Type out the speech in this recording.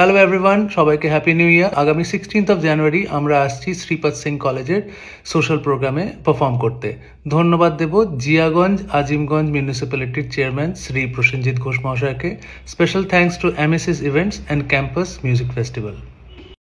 hello everyone সবাইকে happy new year আগামী sixteenth of January আমরা আসছি শ্রীপাদ সিং কলেজের সোশ্যাল প্রোগ্রামে পারফর্ম করতে ধন্যবাদ দেব জিয়াগঞ্জ আজিমগঞ্জ মিউনিসিপ্যালিটির চেয়ারম্যান শ্রী প্রসেনজিৎ ঘোষ মহাশয়কে special thanks to MSS events and campus music festival